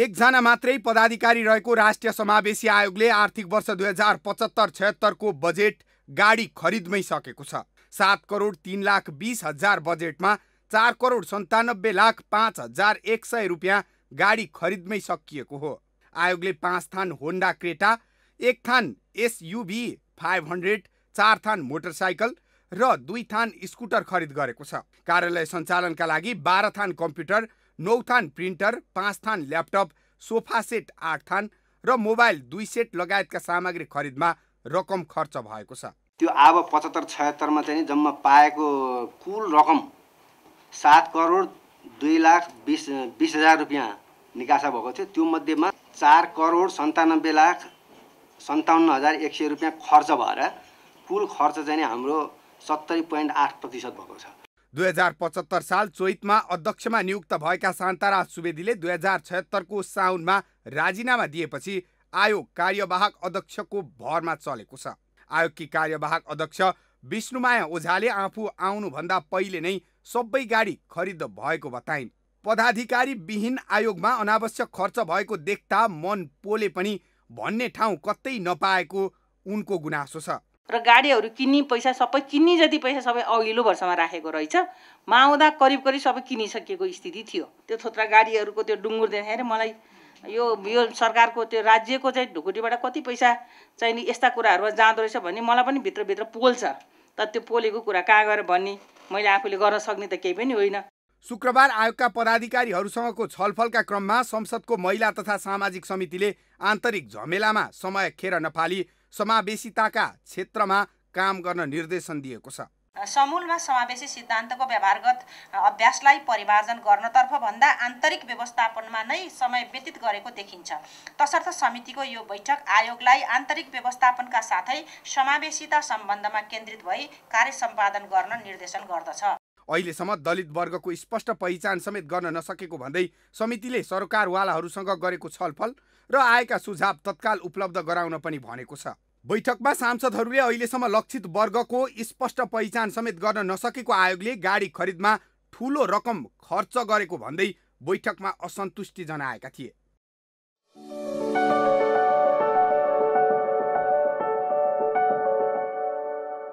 एकजना मात्रै पदाधिकारी रहेको राष्ट्रिय समावेशी आयोगले आर्थिक वर्ष दुई हजार पचहत्तर छयत्तरको बजेट गाडी खरिदमै सकेको छ सात करोड तिन लाख बिस हजार बजेटमा चार करोड सन्तानब्बे लाख पाँच हजार एक सय रुपियाँ गाडी खरिदमै सकिएको हो आयोगले पाँच थान होन्डा क्रेटा एक थान एसयुभी फाइभ हन्ड्रेड चार थान मोटरसाइकल र दुई थान स्कुटर खरिद गरेको छ कार्यालय सञ्चालनका लागि बाह्र थान कम्प्युटर नौ थान प्रिन्टर पाँच थान ल्यापटप सोफा सेट आठ थान र मोबाइल दुई सेट लगायतका सामग्री खरिदमा रकम खर्च भएको छ त्यो अब पचहत्तर छयत्तरमा चाहिँ जम्मा पाएको कुल रकम सात करोड दुई लाख बिस बिस हजार रुपियाँ निकासा भएको थियो त्यो मध्येमा चार करोड सन्तानब्बे लाख सन्ताउन्न हजार एक सय रुपियाँ खर्च भएर कुल खर्च चाहिँ हाम्रो सत्तरी पोइन्ट आठ प्रतिशत भएको छ दुई हजार पचहत्तर साल चैतमा अध्यक्षमा नियुक्त भएका शान्ताराज सुवेदीले दुई हजार छयत्तरको साउनमा राजीनामा दिएपछि आयोग कार्यवाहक अध्यक्षको भरमा चलेको छ आयोगकी कार्यवाहक अध्यक्ष विष्णुमाया ओझाले आफू आउनुभन्दा पहिले नै सबै गाडी खरिद भएको बताइन् पदाधिकारी विहीन आयोगमा अनावश्यक खर्च भएको देख्दा मन पोले पनि भन्ने ठाउँ कतै नपाएको उनको गुनासो छ र गाडीहरू किन्ने पैसा सबै किन्ने जति पैसा सबै अघिल्लो वर्षमा राखेको रहेछ माउँदा आउँदा करिब करिब सबै किनिसकेको स्थिति थियो त्यो थोत्रा गाडीहरूको त्यो डुङ्गुर देख्दाखेरि मलाई यो यो सरकारको त्यो राज्यको चाहिँ ढुकुटीबाट कति पैसा चाहिँ नि यस्ता कुराहरूमा जाँदो रहेछ भन्ने मलाई पनि भित्रभित्र पोल्छ तर त्यो पोलेको कुरा कहाँ गएर भन्ने मैले आफूले गर्न सक्ने त केही पनि होइन शुक्रबार आयोगका पदाधिकारीहरूसँगको छलफलका क्रममा संसदको महिला तथा सामाजिक समितिले आन्तरिक झमेलामा समय खेर नफाली समावेशिताका क्षेत्रमा काम गर्न निर्देशन दिएको छ समूलमा समावेशी सिद्धान्तको व्यवहारगत अभ्यासलाई परिमार्जन गर्नतर्फ भन्दा आन्तरिक व्यवस्थापनमा नै समय व्यतीत गरेको देखिन्छ तसर्थ समितिको यो बैठक आयोगलाई आन्तरिक व्यवस्थापनका साथै समावेशिता सम्बन्धमा केन्द्रित भई कार्य सम्पादन गर्न निर्देशन गर्दछ अहिलेसम्म दलित वर्गको स्पष्ट पहिचान समेत गर्न नसकेको भन्दै समितिले सरकारवालाहरूसँग गरेको छलफल र आएका सुझाव तत्काल उपलब्ध गराउन पनि भनेको छ बैठकमा सांसदहरूले अहिलेसम्म लक्षित वर्गको स्पष्ट पहिचान समेत गर्न नसकेको आयोगले गाडी खरिदमा ठूलो रकम खर्च गरेको भन्दै बैठकमा असन्तुष्टि जनाएका थिए